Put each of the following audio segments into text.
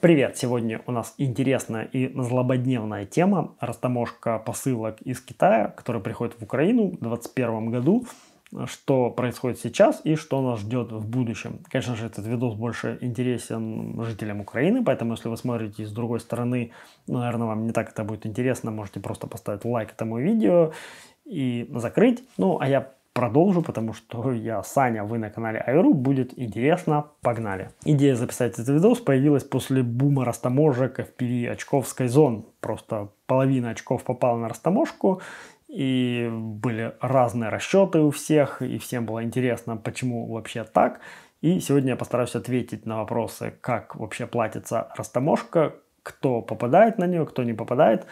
Привет! Сегодня у нас интересная и злободневная тема – растаможка посылок из Китая, которые приходят в Украину в 2021 году, что происходит сейчас и что нас ждет в будущем. Конечно же, этот видос больше интересен жителям Украины, поэтому если вы смотрите с другой стороны, ну, наверное, вам не так это будет интересно, можете просто поставить лайк этому видео и закрыть. Ну, а я продолжу, потому что я Саня, вы на канале Айру, будет интересно, погнали. Идея записать этот видос появилась после бума растаможек FPV очков Skyzone. Просто половина очков попала на растаможку, и были разные расчеты у всех, и всем было интересно, почему вообще так. И сегодня я постараюсь ответить на вопросы, как вообще платится растаможка, кто попадает на нее, кто не попадает,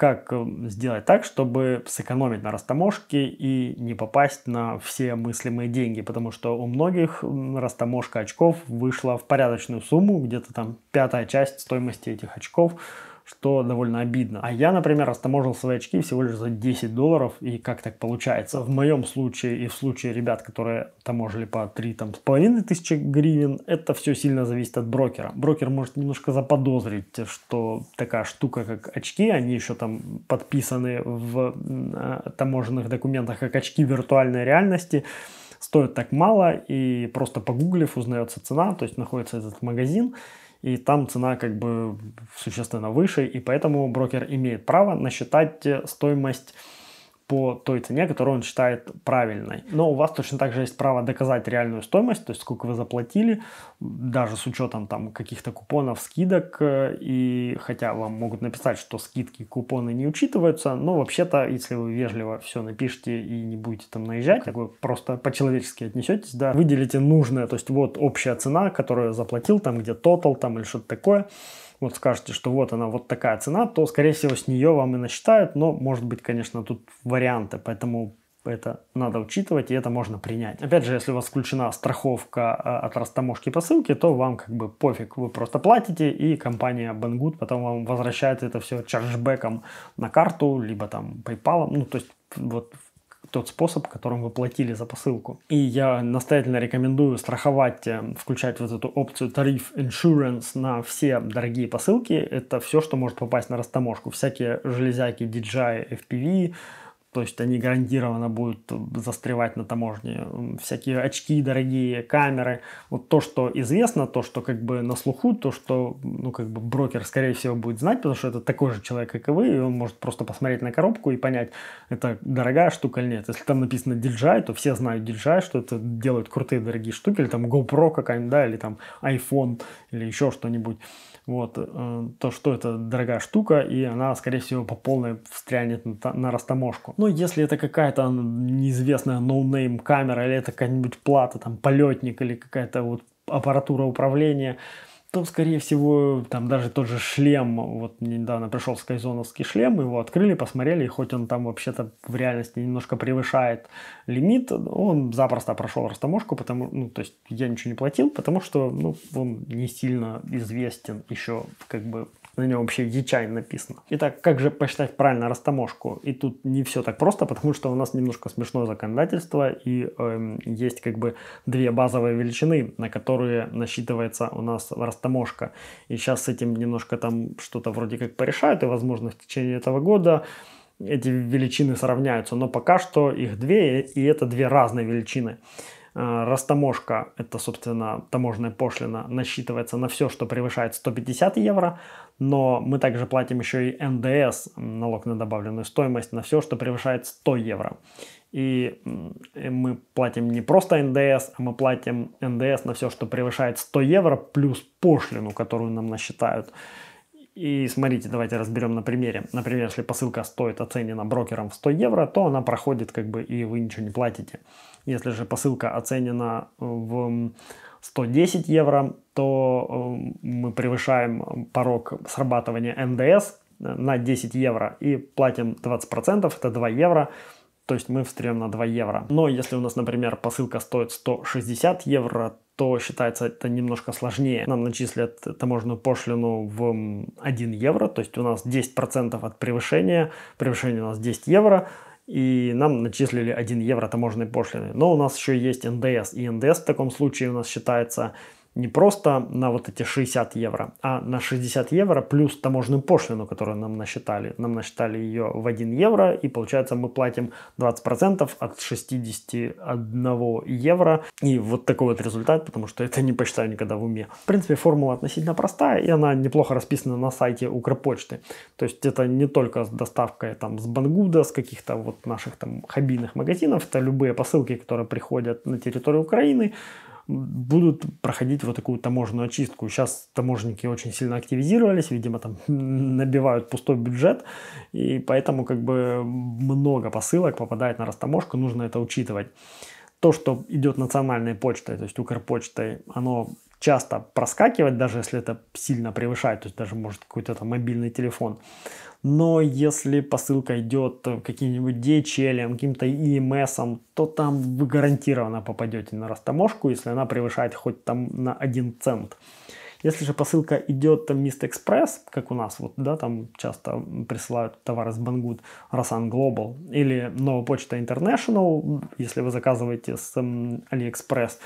как э, сделать так, чтобы сэкономить на растаможке и не попасть на все мыслимые деньги, потому что у многих растаможка очков вышла в порядочную сумму, где-то там пятая часть стоимости этих очков, что довольно обидно. А я, например, растаможил свои очки всего лишь за 10 долларов, и как так получается? В моем случае и в случае ребят, которые таможили по 3 там, с половиной тысячи гривен, это все сильно зависит от брокера. Брокер может немножко заподозрить, что такая штука, как очки, они еще там подписаны в а, таможенных документах, как очки виртуальной реальности, стоят так мало, и просто погуглив узнается цена, то есть находится этот магазин, и там цена как бы существенно выше, и поэтому брокер имеет право насчитать э, стоимость по той цене, которую он считает правильной. Но у вас точно также есть право доказать реальную стоимость, то есть сколько вы заплатили, даже с учетом там каких-то купонов, скидок, э, и хотя вам могут написать, что скидки, купоны не учитываются, но вообще-то, если вы вежливо все напишите и не будете там наезжать, как вы просто по-человечески отнесетесь, да, выделите нужное, то есть вот общая цена, которую я заплатил, там где тотал, там или что-то такое, вот скажете, что вот она вот такая цена, то, скорее всего, с нее вам и насчитают, но, может быть, конечно, тут варианты, поэтому это надо учитывать, и это можно принять. Опять же, если у вас включена страховка а, от растаможки посылки, то вам как бы пофиг, вы просто платите, и компания Banggood потом вам возвращает это все чарджбеком на карту, либо там PayPal, ну, то есть вот тот способ, которым вы платили за посылку. И я настоятельно рекомендую страховать, э, включать вот эту опцию тариф insurance на все дорогие посылки. Это все, что может попасть на растаможку. Всякие железяки DJI, FPV, то есть они гарантированно будут застревать на таможне. Всякие очки дорогие, камеры. Вот то, что известно, то, что как бы на слуху, то, что ну, как бы брокер, скорее всего, будет знать, потому что это такой же человек, как и вы, и он может просто посмотреть на коробку и понять, это дорогая штука или нет. Если там написано DJI, то все знают DJI, что это делают крутые дорогие штуки, или там GoPro какая-нибудь, да, или там iPhone, или еще что-нибудь. Вот, э, то, что это дорогая штука, и она, скорее всего, по полной встрянет на, на растаможку. Но ну, если это какая-то неизвестная ноунейм камера, или это какая-нибудь плата, там, полетник, или какая-то вот аппаратура управления, то, ну, скорее всего, там даже тот же шлем, вот недавно пришел скайзоновский шлем, его открыли, посмотрели, и хоть он там вообще-то в реальности немножко превышает лимит, он запросто прошел растаможку, потому, ну, то есть я ничего не платил, потому что, ну, он не сильно известен еще, как бы, на нем вообще ячайн написано. Итак, как же посчитать правильно растаможку? И тут не все так просто, потому что у нас немножко смешное законодательство, и э, есть как бы две базовые величины, на которые насчитывается у нас растаможка. И сейчас с этим немножко там что-то вроде как порешают, и возможно в течение этого года эти величины сравняются, но пока что их две, и это две разные величины. Э, Растаможка, это, собственно, таможенная пошлина, насчитывается на все, что превышает 150 евро, но мы также платим еще и НДС, налог на добавленную стоимость, на все, что превышает 100 евро. И э, мы платим не просто НДС, а мы платим НДС на все, что превышает 100 евро, плюс пошлину, которую нам насчитают. И смотрите, давайте разберем на примере. Например, если посылка стоит оценена брокером в 100 евро, то она проходит как бы и вы ничего не платите. Если же посылка оценена э, в 110 евро, то э, мы превышаем порог срабатывания НДС э, на 10 евро и платим 20%, это 2 евро, то есть мы встрем на 2 евро. Но если у нас, например, посылка стоит 160 евро, то считается это немножко сложнее. Нам начислят таможенную пошлину в 1 евро, то есть у нас 10% от превышения, превышение у нас 10 евро, и нам начислили 1 евро таможенной пошлины. Но у нас еще есть НДС, и НДС в таком случае у нас считается не просто на вот эти 60 евро, а на 60 евро плюс таможенную пошлину, которую нам насчитали. Нам насчитали ее в 1 евро, и получается мы платим 20% от 61 евро. И вот такой вот результат, потому что это не посчитаю никогда в уме. В принципе, формула относительно простая, и она неплохо расписана на сайте Укрпочты. То есть это не только с доставкой там с Бангуда, с каких-то вот наших там хоббийных магазинов, это любые посылки, которые приходят на территорию Украины, будут проходить вот такую таможенную очистку. Сейчас таможенники очень сильно активизировались, видимо, там набивают пустой бюджет, и поэтому как бы много посылок попадает на растаможку, нужно это учитывать. То, что идет национальной почтой, то есть Укрпочтой, оно часто проскакивать, даже если это сильно превышает, то есть даже может какой-то там мобильный телефон. Но если посылка идет каким-нибудь DHL, каким-то EMS, то там вы гарантированно попадете на растаможку, если она превышает хоть там на 1 цент. Если же посылка идет там Mist Express, как у нас, вот, да, там часто присылают товары с Бангут, Росан Global или Новая почта International, если вы заказываете с Алиэкспресс, um,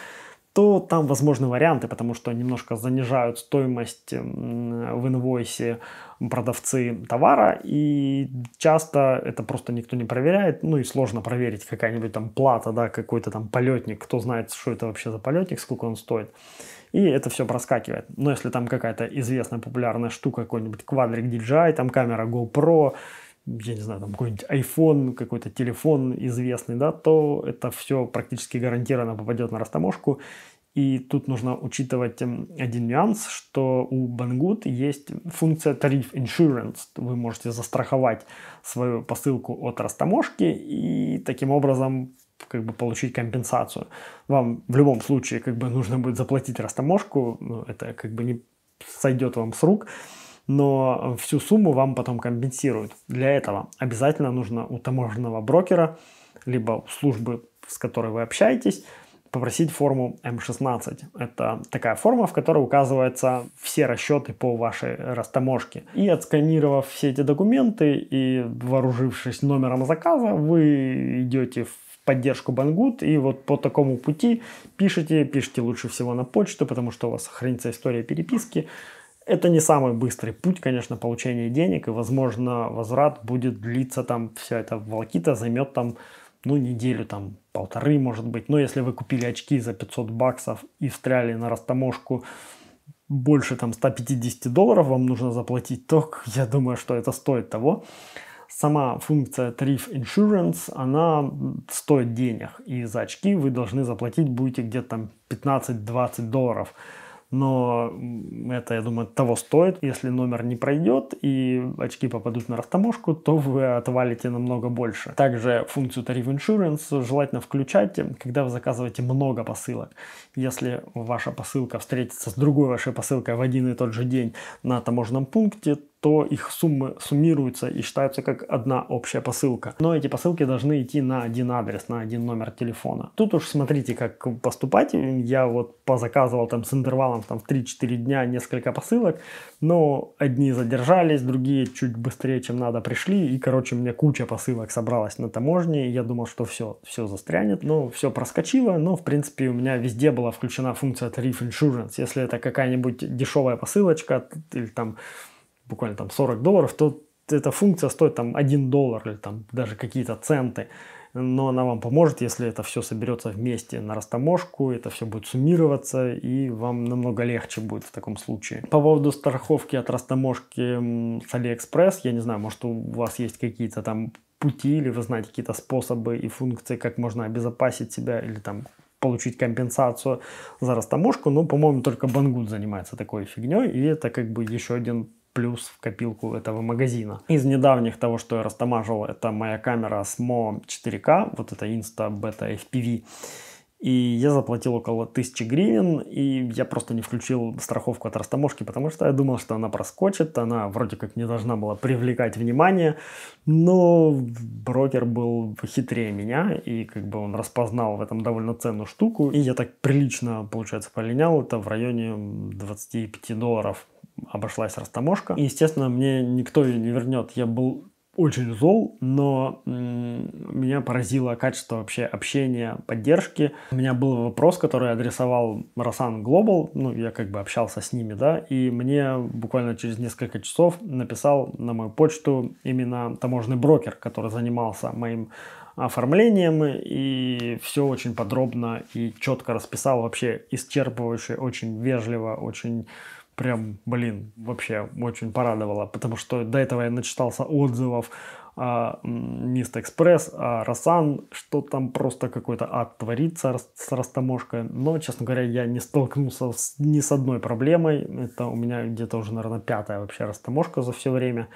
то там возможны варианты, потому что немножко занижают стоимость в инвойсе продавцы товара, и часто это просто никто не проверяет, ну и сложно проверить какая-нибудь там плата, да, какой-то там полетник, кто знает, что это вообще за полетник, сколько он стоит. И это все проскакивает. Но если там какая-то известная популярная штука, какой-нибудь квадрик DJI, там камера GoPro, я не знаю, там какой-нибудь iPhone, какой-то телефон известный, да, то это все практически гарантированно попадет на растаможку. И тут нужно учитывать эм, один нюанс, что у Banggood есть функция тариф insurance. Вы можете застраховать свою посылку от растаможки и таким образом как бы получить компенсацию. Вам в любом случае как бы нужно будет заплатить растаможку, но это как бы не сойдет вам с рук, но всю сумму вам потом компенсируют. Для этого обязательно нужно у таможенного брокера, либо службы, с которой вы общаетесь, попросить форму М16. Это такая форма, в которой указываются все расчеты по вашей растаможке. И отсканировав все эти документы и вооружившись номером заказа, вы идете в поддержку Бангут и вот по такому пути пишите, пишите лучше всего на почту, потому что у вас хранится история переписки, это не самый быстрый путь, конечно, получения денег, и, возможно, возврат будет длиться там, все это волокита займет там, ну, неделю там, полторы, может быть. Но если вы купили очки за 500 баксов и встряли на растаможку больше там 150 долларов вам нужно заплатить, то я думаю, что это стоит того сама функция Tarif Insurance, она стоит денег, и за очки вы должны заплатить будете где-то там 15-20 долларов но это, я думаю, того стоит. Если номер не пройдет и очки попадут на растаможку, то вы отвалите намного больше. Также функцию тариф insurance желательно включать, когда вы заказываете много посылок. Если ваша посылка встретится с другой вашей посылкой в один и тот же день на таможенном пункте, то их суммы суммируются и считаются как одна общая посылка. Но эти посылки должны идти на один адрес, на один номер телефона. Тут уж смотрите, как поступать. Я вот позаказывал там с интервалом там, в 3-4 дня несколько посылок, но одни задержались, другие чуть быстрее, чем надо, пришли. И, короче, у меня куча посылок собралась на таможне. Я думал, что все, все застрянет. Но все проскочило. Но, в принципе, у меня везде была включена функция тариф insurance. Если это какая-нибудь дешевая посылочка или там буквально там 40 долларов, то эта функция стоит там 1 доллар или там даже какие-то центы. Но она вам поможет, если это все соберется вместе на растаможку, это все будет суммироваться, и вам намного легче будет в таком случае. По поводу страховки от растаможки с Алиэкспресс, я не знаю, может у вас есть какие-то там пути, или вы знаете какие-то способы и функции, как можно обезопасить себя, или там получить компенсацию за растаможку, но, по-моему, только Бангут занимается такой фигней, и это как бы еще один плюс в копилку этого магазина. Из недавних того, что я растамаживал это моя камера SMO 4K, вот это Insta Beta FPV. И я заплатил около 1000 гривен, и я просто не включил страховку от растаможки, потому что я думал, что она проскочит, она вроде как не должна была привлекать внимание, но брокер был хитрее меня, и как бы он распознал в этом довольно ценную штуку, и я так прилично, получается, полинял, это в районе 25 долларов обошлась растаможка. И, естественно, мне никто не вернет. Я был очень зол, но меня поразило качество вообще общения, поддержки. У меня был вопрос, который адресовал Росан Глобал ну, я как бы общался с ними, да, и мне буквально через несколько часов написал на мою почту именно таможенный брокер, который занимался моим оформлением и все очень подробно и четко расписал вообще исчерпывающе, очень вежливо, очень прям, блин, вообще очень порадовало, потому что до этого я начитался отзывов о а, Мист Экспресс, о а Росан, что там просто какой-то ад творится с растаможкой. Но, честно говоря, я не столкнулся с, ни с одной проблемой. Это у меня где-то уже, наверное, пятая вообще растаможка за все время.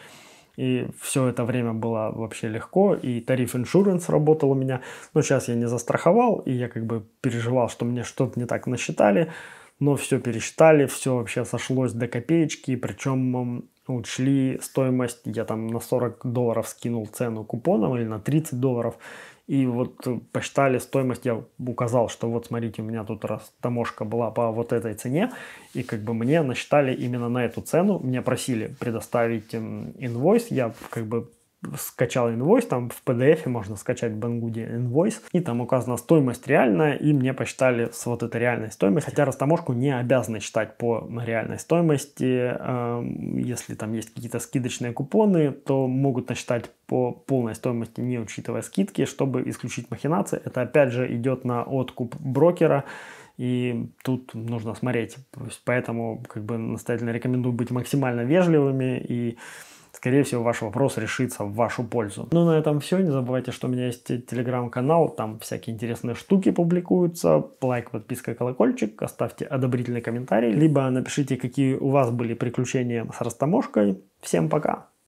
И все это время было вообще легко, и тариф иншуранс работал у меня. Но сейчас я не застраховал, и я как бы переживал, что мне что-то не так насчитали но все пересчитали, все вообще сошлось до копеечки, причем учли стоимость, я там на 40 долларов скинул цену купоном или на 30 долларов, и вот посчитали стоимость, я указал, что вот смотрите, у меня тут раз таможка была по вот этой цене, и как бы мне насчитали именно на эту цену, меня просили предоставить инвойс, я как бы скачал инвойс, там в PDF можно скачать Бангуди инвойс, и там указана стоимость реальная, и мне посчитали с вот этой реальной стоимостью, хотя растаможку не обязаны считать по реальной стоимости, эм, если там есть какие-то скидочные купоны, то могут насчитать по полной стоимости, не учитывая скидки, чтобы исключить махинации. Это опять же идет на откуп брокера, и тут нужно смотреть. Поэтому как бы настоятельно рекомендую быть максимально вежливыми и скорее всего, ваш вопрос решится в вашу пользу. Ну, на этом все. Не забывайте, что у меня есть телеграм-канал, там всякие интересные штуки публикуются. Лайк, подписка, колокольчик, оставьте одобрительный комментарий, либо напишите, какие у вас были приключения с растаможкой. Всем пока!